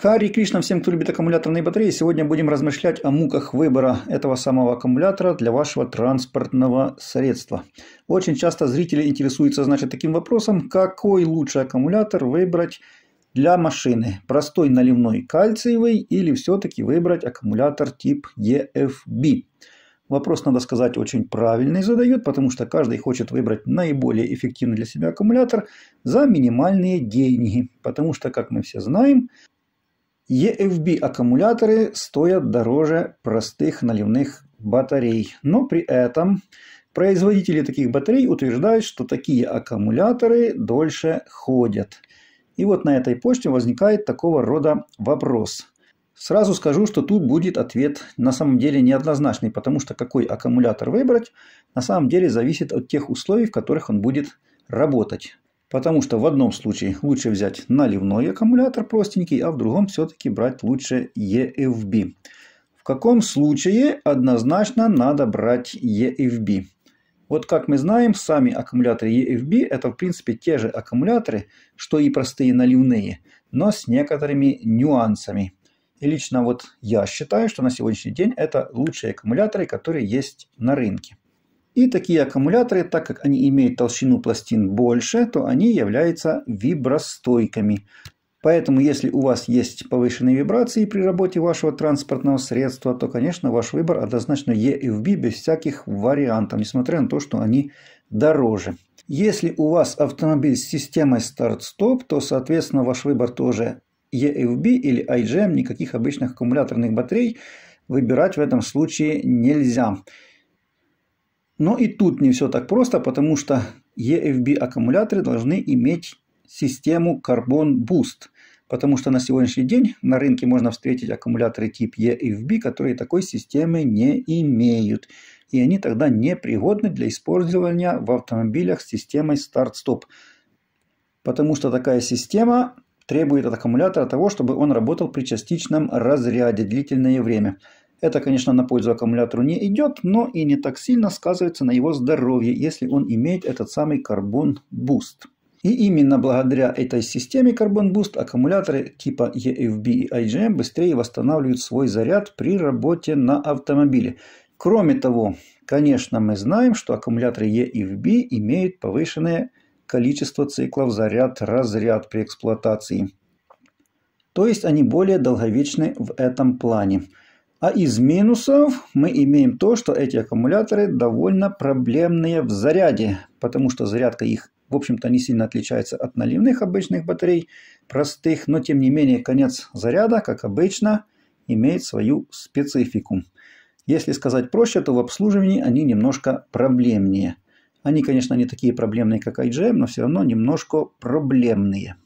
Хари Кришна, всем, кто любит аккумуляторные батареи, сегодня будем размышлять о муках выбора этого самого аккумулятора для вашего транспортного средства. Очень часто зрители интересуются, значит, таким вопросом, какой лучший аккумулятор выбрать для машины. Простой наливной кальциевый или все-таки выбрать аккумулятор тип EFB. Вопрос, надо сказать, очень правильный задают, потому что каждый хочет выбрать наиболее эффективный для себя аккумулятор за минимальные деньги. Потому что, как мы все знаем, EFB-аккумуляторы стоят дороже простых наливных батарей, но при этом производители таких батарей утверждают, что такие аккумуляторы дольше ходят. И вот на этой почте возникает такого рода вопрос. Сразу скажу, что тут будет ответ на самом деле неоднозначный, потому что какой аккумулятор выбрать, на самом деле зависит от тех условий, в которых он будет работать. Потому что в одном случае лучше взять наливной аккумулятор простенький, а в другом все-таки брать лучше EFB. В каком случае однозначно надо брать EFB? Вот как мы знаем, сами аккумуляторы EFB это в принципе те же аккумуляторы, что и простые наливные, но с некоторыми нюансами. И лично вот я считаю, что на сегодняшний день это лучшие аккумуляторы, которые есть на рынке. И такие аккумуляторы, так как они имеют толщину пластин больше, то они являются вибростойками. Поэтому, если у вас есть повышенные вибрации при работе вашего транспортного средства, то, конечно, ваш выбор однозначно EFB без всяких вариантов, несмотря на то, что они дороже. Если у вас автомобиль с системой старт-стоп, то, соответственно, ваш выбор тоже EFB или IGM, эм. никаких обычных аккумуляторных батарей выбирать в этом случае нельзя. Но и тут не все так просто, потому что EFB аккумуляторы должны иметь систему Carbon Boost, потому что на сегодняшний день на рынке можно встретить аккумуляторы тип EFB, которые такой системы не имеют. И они тогда непригодны для использования в автомобилях с системой Start-Stop. Потому что такая система требует от аккумулятора того, чтобы он работал при частичном разряде длительное время – это, конечно, на пользу аккумулятору не идет, но и не так сильно сказывается на его здоровье, если он имеет этот самый карбон буст. И именно благодаря этой системе Carbon Boost аккумуляторы типа EFB и IGM быстрее восстанавливают свой заряд при работе на автомобиле. Кроме того, конечно, мы знаем, что аккумуляторы EFB имеют повышенное количество циклов заряд-разряд при эксплуатации. То есть они более долговечны в этом плане. А из минусов мы имеем то, что эти аккумуляторы довольно проблемные в заряде, потому что зарядка их, в общем-то, не сильно отличается от наливных обычных батарей, простых, но тем не менее конец заряда, как обычно, имеет свою специфику. Если сказать проще, то в обслуживании они немножко проблемнее. Они, конечно, не такие проблемные, как IGM, эм, но все равно немножко проблемные.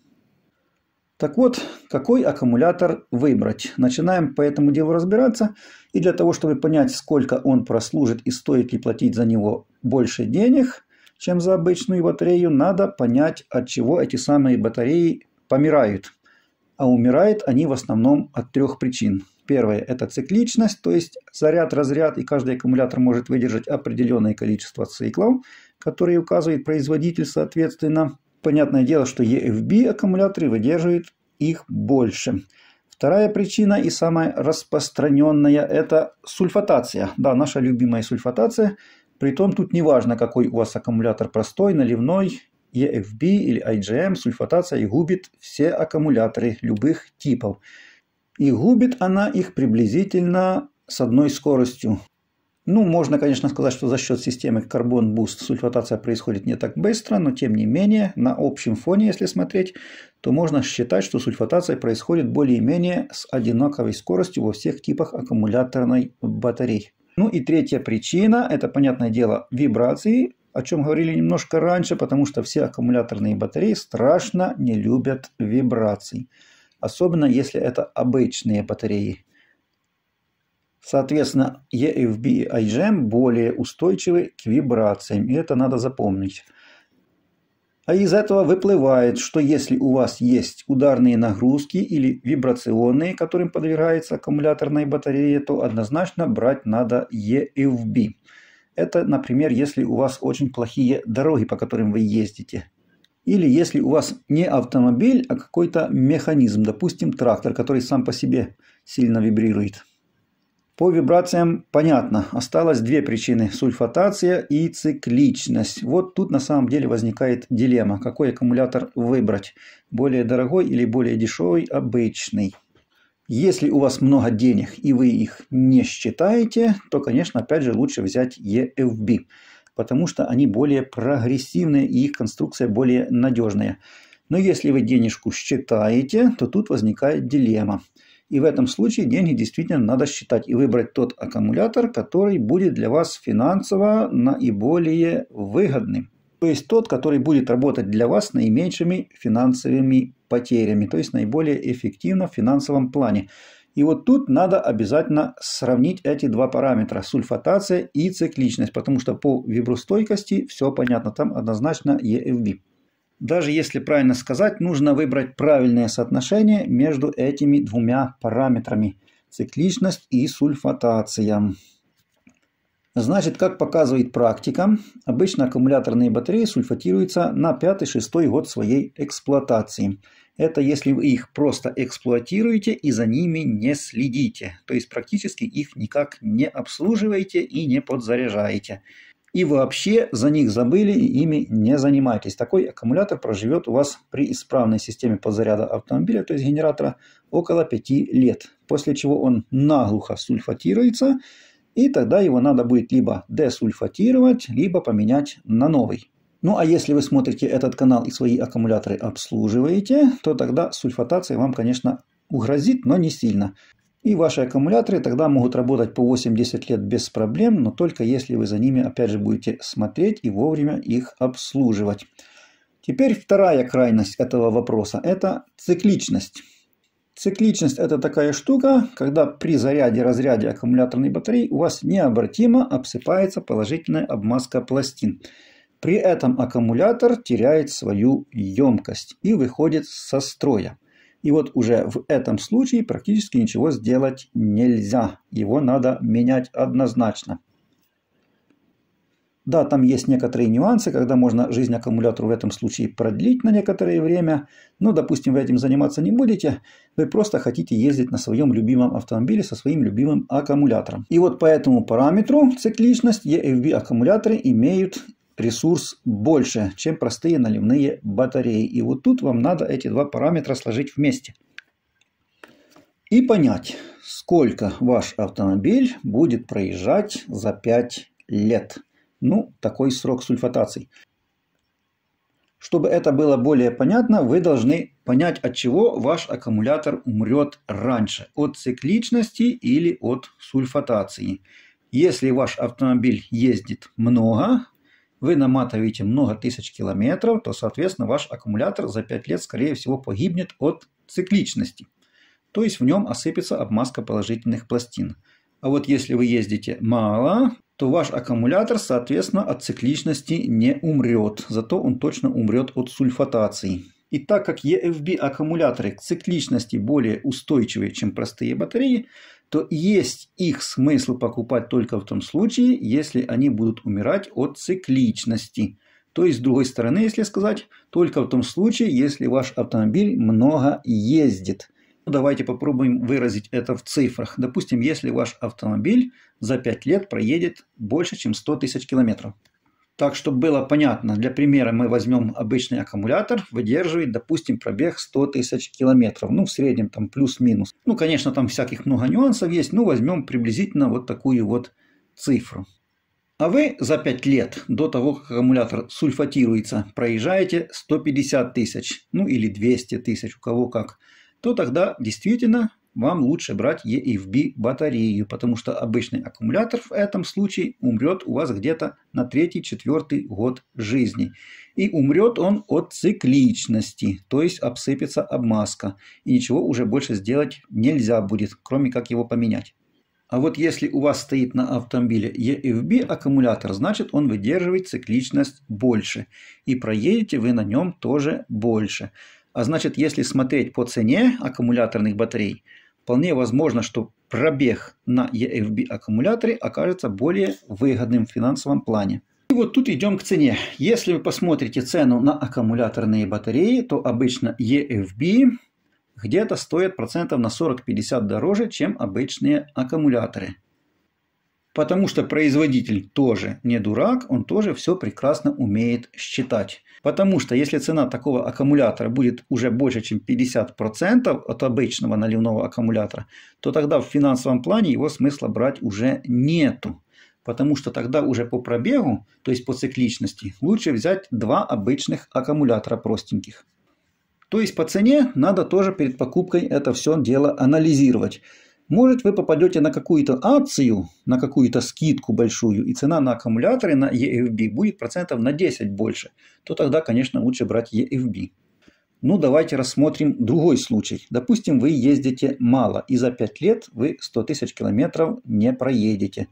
Так вот, какой аккумулятор выбрать? Начинаем по этому делу разбираться. И для того, чтобы понять, сколько он прослужит и стоит ли платить за него больше денег, чем за обычную батарею, надо понять, от чего эти самые батареи помирают. А умирают они в основном от трех причин. Первое – это цикличность, то есть заряд, разряд, и каждый аккумулятор может выдержать определенное количество циклов, которые указывает производитель соответственно. Понятное дело, что EFB аккумуляторы выдерживают их больше. Вторая причина и самая распространенная – это сульфатация. Да, наша любимая сульфатация. Притом тут не важно, какой у вас аккумулятор простой, наливной, EFB или IGM, эм, сульфатация и губит все аккумуляторы любых типов. И губит она их приблизительно с одной скоростью. Ну, можно, конечно, сказать, что за счет системы Carbon Boost сульфатация происходит не так быстро, но тем не менее, на общем фоне, если смотреть, то можно считать, что сульфатация происходит более-менее с одинаковой скоростью во всех типах аккумуляторной батареи. Ну и третья причина – это, понятное дело, вибрации, о чем говорили немножко раньше, потому что все аккумуляторные батареи страшно не любят вибраций. Особенно если это обычные батареи. Соответственно, EFB и IGM а более устойчивы к вибрациям, и это надо запомнить. А из этого выплывает, что если у вас есть ударные нагрузки или вибрационные, которым подвергается аккумуляторная батарея, то однозначно брать надо EFB. Это, например, если у вас очень плохие дороги, по которым вы ездите. Или если у вас не автомобиль, а какой-то механизм, допустим, трактор, который сам по себе сильно вибрирует. По вибрациям понятно, осталось две причины – сульфатация и цикличность. Вот тут на самом деле возникает дилемма, какой аккумулятор выбрать – более дорогой или более дешевый, обычный. Если у вас много денег и вы их не считаете, то, конечно, опять же лучше взять EFB, потому что они более прогрессивные и их конструкция более надежная. Но если вы денежку считаете, то тут возникает дилемма. И в этом случае деньги действительно надо считать и выбрать тот аккумулятор, который будет для вас финансово наиболее выгодным. То есть тот, который будет работать для вас с наименьшими финансовыми потерями, то есть наиболее эффективно в финансовом плане. И вот тут надо обязательно сравнить эти два параметра – сульфатация и цикличность, потому что по вибростойкости все понятно, там однозначно EFB даже если правильно сказать, нужно выбрать правильное соотношение между этими двумя параметрами – цикличность и сульфатация. Значит, как показывает практика, обычно аккумуляторные батареи сульфатируются на 5-6 год своей эксплуатации. Это если вы их просто эксплуатируете и за ними не следите. То есть практически их никак не обслуживаете и не подзаряжаете и вообще за них забыли и ими не занимайтесь. Такой аккумулятор проживет у вас при исправной системе подзаряда автомобиля, то есть генератора, около 5 лет. После чего он наглухо сульфатируется, и тогда его надо будет либо десульфатировать, либо поменять на новый. Ну а если вы смотрите этот канал и свои аккумуляторы обслуживаете, то тогда сульфатация вам, конечно, угрозит, но не сильно. И ваши аккумуляторы тогда могут работать по 8-10 лет без проблем, но только если вы за ними опять же будете смотреть и вовремя их обслуживать. Теперь вторая крайность этого вопроса – это цикличность. Цикличность – это такая штука, когда при заряде-разряде аккумуляторной батареи у вас необратимо обсыпается положительная обмазка пластин. При этом аккумулятор теряет свою емкость и выходит со строя. И вот уже в этом случае практически ничего сделать нельзя. Его надо менять однозначно. Да, там есть некоторые нюансы, когда можно жизнь аккумулятора в этом случае продлить на некоторое время. Но, допустим, вы этим заниматься не будете. Вы просто хотите ездить на своем любимом автомобиле со своим любимым аккумулятором. И вот по этому параметру цикличность EFB аккумуляторы имеют ресурс больше, чем простые наливные батареи. И вот тут вам надо эти два параметра сложить вместе. И понять, сколько ваш автомобиль будет проезжать за 5 лет. Ну, такой срок сульфатаций. Чтобы это было более понятно, вы должны понять, от чего ваш аккумулятор умрет раньше. От цикличности или от сульфатации. Если ваш автомобиль ездит много, вы наматываете много тысяч километров, то, соответственно, ваш аккумулятор за 5 лет, скорее всего, погибнет от цикличности. То есть в нем осыпется обмазка положительных пластин. А вот если вы ездите мало, то ваш аккумулятор, соответственно, от цикличности не умрет. Зато он точно умрет от сульфатации. И так как EFB аккумуляторы к цикличности более устойчивые, чем простые батареи, то есть их смысл покупать только в том случае, если они будут умирать от цикличности. То есть, с другой стороны, если сказать, только в том случае, если ваш автомобиль много ездит. Ну, давайте попробуем выразить это в цифрах. Допустим, если ваш автомобиль за 5 лет проедет больше, чем 100 тысяч километров. Так, чтобы было понятно, для примера мы возьмем обычный аккумулятор, выдерживает, допустим, пробег 100 тысяч километров. Ну, в среднем там плюс-минус. Ну, конечно, там всяких много нюансов есть, но возьмем приблизительно вот такую вот цифру. А вы за 5 лет до того, как аккумулятор сульфатируется, проезжаете 150 тысяч, ну или 200 тысяч, у кого как, то тогда действительно вам лучше брать EFB батарею, потому что обычный аккумулятор в этом случае умрет у вас где-то на третий-четвертый год жизни. И умрет он от цикличности, то есть обсыпется обмазка. И ничего уже больше сделать нельзя будет, кроме как его поменять. А вот если у вас стоит на автомобиле EFB аккумулятор, значит он выдерживает цикличность больше. И проедете вы на нем тоже больше. А значит, если смотреть по цене аккумуляторных батарей – вполне возможно, что пробег на EFB аккумуляторе окажется более выгодным в финансовом плане. И вот тут идем к цене. Если вы посмотрите цену на аккумуляторные батареи, то обычно EFB где-то стоит процентов на 40-50 дороже, чем обычные аккумуляторы. Потому что производитель тоже не дурак, он тоже все прекрасно умеет считать. Потому что если цена такого аккумулятора будет уже больше, чем 50% от обычного наливного аккумулятора, то тогда в финансовом плане его смысла брать уже нету. Потому что тогда уже по пробегу, то есть по цикличности, лучше взять два обычных аккумулятора простеньких. То есть по цене надо тоже перед покупкой это все дело анализировать. Может, вы попадете на какую-то акцию, на какую-то скидку большую, и цена на аккумуляторы на EFB будет процентов на 10 больше, то тогда, конечно, лучше брать EFB. Ну, давайте рассмотрим другой случай. Допустим, вы ездите мало, и за 5 лет вы 100 тысяч километров не проедете.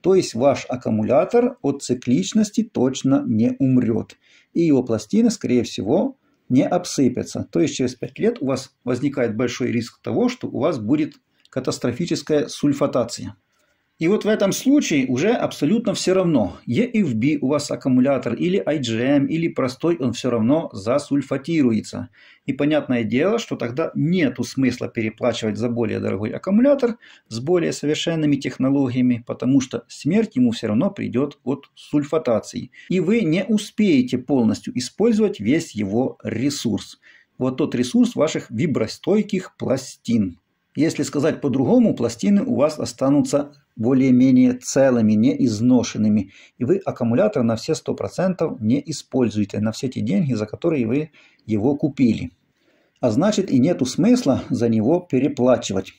То есть ваш аккумулятор от цикличности точно не умрет. И его пластины, скорее всего, не обсыпятся. То есть через 5 лет у вас возникает большой риск того, что у вас будет катастрофическая сульфатация. И вот в этом случае уже абсолютно все равно, EFB у вас аккумулятор или IGM эм, или простой, он все равно засульфатируется. И понятное дело, что тогда нет смысла переплачивать за более дорогой аккумулятор с более совершенными технологиями, потому что смерть ему все равно придет от сульфатации. И вы не успеете полностью использовать весь его ресурс. Вот тот ресурс ваших вибростойких пластин. Если сказать по-другому, пластины у вас останутся более-менее целыми, не изношенными. И вы аккумулятор на все 100% не используете, на все те деньги, за которые вы его купили. А значит и нету смысла за него переплачивать.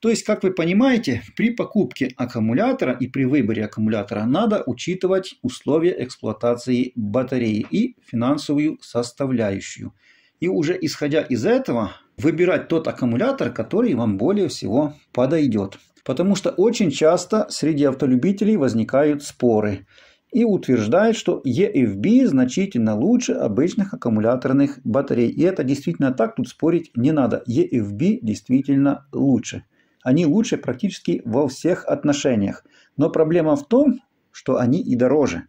То есть, как вы понимаете, при покупке аккумулятора и при выборе аккумулятора надо учитывать условия эксплуатации батареи и финансовую составляющую. И уже исходя из этого выбирать тот аккумулятор, который вам более всего подойдет. Потому что очень часто среди автолюбителей возникают споры и утверждают, что EFB значительно лучше обычных аккумуляторных батарей. И это действительно так, тут спорить не надо. EFB действительно лучше. Они лучше практически во всех отношениях. Но проблема в том, что они и дороже.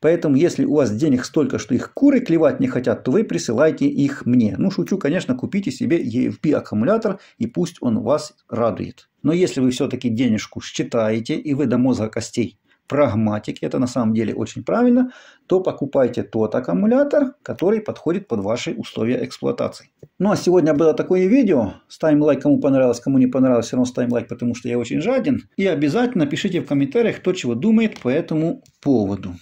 Поэтому, если у вас денег столько, что их куры клевать не хотят, то вы присылайте их мне. Ну, шучу, конечно, купите себе EFP аккумулятор, и пусть он вас радует. Но если вы все-таки денежку считаете, и вы до мозга костей прагматик, это на самом деле очень правильно, то покупайте тот аккумулятор, который подходит под ваши условия эксплуатации. Ну а сегодня было такое видео. Ставим лайк, кому понравилось, кому не понравилось, все равно ставим лайк, потому что я очень жаден. И обязательно пишите в комментариях, кто чего думает по этому поводу.